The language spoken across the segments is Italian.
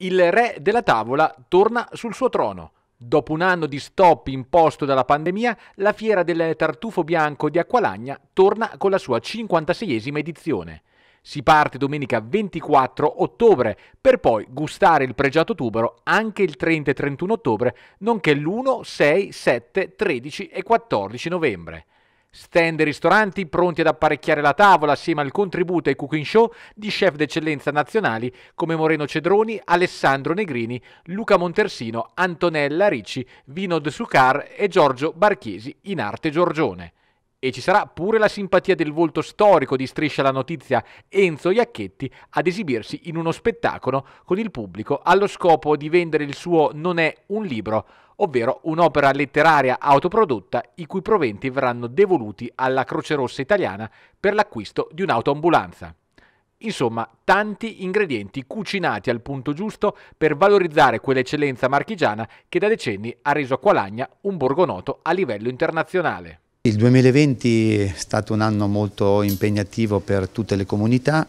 il re della tavola torna sul suo trono. Dopo un anno di stop imposto dalla pandemia, la fiera del tartufo bianco di Acqualagna torna con la sua 56esima edizione. Si parte domenica 24 ottobre per poi gustare il pregiato tubero anche il 30 e 31 ottobre, nonché l'1, 6, 7, 13 e 14 novembre. Stand e ristoranti pronti ad apparecchiare la tavola assieme al contributo ai cooking show di chef d'eccellenza nazionali come Moreno Cedroni, Alessandro Negrini, Luca Montersino, Antonella Ricci, Vinod Sucar e Giorgio Barchesi in arte Giorgione. E ci sarà pure la simpatia del volto storico di Striscia la Notizia, Enzo Iacchetti, ad esibirsi in uno spettacolo con il pubblico allo scopo di vendere il suo Non è un libro, ovvero un'opera letteraria autoprodotta i cui proventi verranno devoluti alla Croce Rossa italiana per l'acquisto di un'autoambulanza. Insomma, tanti ingredienti cucinati al punto giusto per valorizzare quell'eccellenza marchigiana che da decenni ha reso Qualagna un borgo noto a livello internazionale. Il 2020 è stato un anno molto impegnativo per tutte le comunità,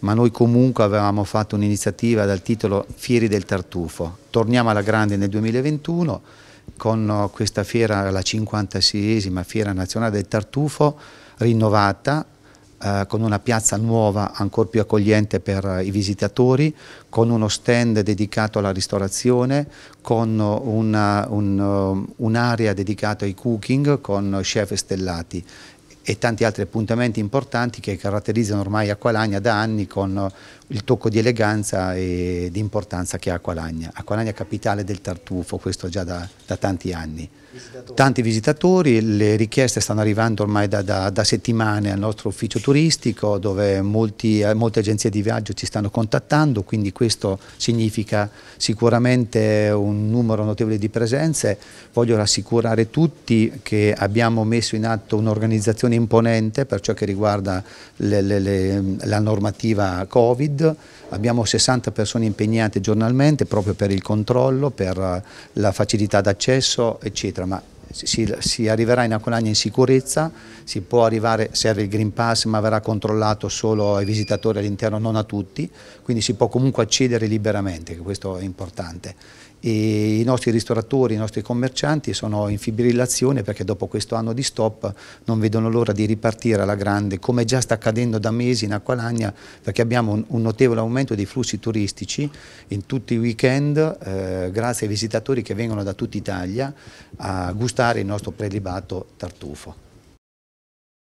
ma noi comunque avevamo fatto un'iniziativa dal titolo Fieri del Tartufo. Torniamo alla grande nel 2021 con questa fiera, la 56esima Fiera Nazionale del Tartufo, rinnovata, eh, con una piazza nuova ancora più accogliente per i visitatori, con uno stand dedicato alla ristorazione, con um, un'area un, un dedicata ai cooking, con chef stellati e tanti altri appuntamenti importanti che caratterizzano ormai Aqualagna da anni con il tocco di eleganza e di importanza che ha Aqualagna. Acqualagna capitale del tartufo, questo già da, da tanti anni. Visitatori. Tanti visitatori, le richieste stanno arrivando ormai da, da, da settimane al nostro ufficio turistico dove molti, molte agenzie di viaggio ci stanno contattando, quindi questo significa sicuramente un numero notevole di presenze. Voglio rassicurare tutti che abbiamo messo in atto un'organizzazione legislazione imponente per ciò che riguarda le, le, le, la normativa Covid, abbiamo 60 persone impegnate giornalmente proprio per il controllo, per la facilità d'accesso eccetera, ma si, si arriverà in Acolagna in sicurezza, si può arrivare, serve il Green Pass ma verrà controllato solo ai visitatori all'interno, non a tutti, quindi si può comunque accedere liberamente, questo è importante. E I nostri ristoratori, i nostri commercianti sono in fibrillazione perché dopo questo anno di stop non vedono l'ora di ripartire alla grande, come già sta accadendo da mesi in Acqualagna, perché abbiamo un, un notevole aumento dei flussi turistici in tutti i weekend, eh, grazie ai visitatori che vengono da tutta Italia a gustare spostare il nostro prelibato tartufo.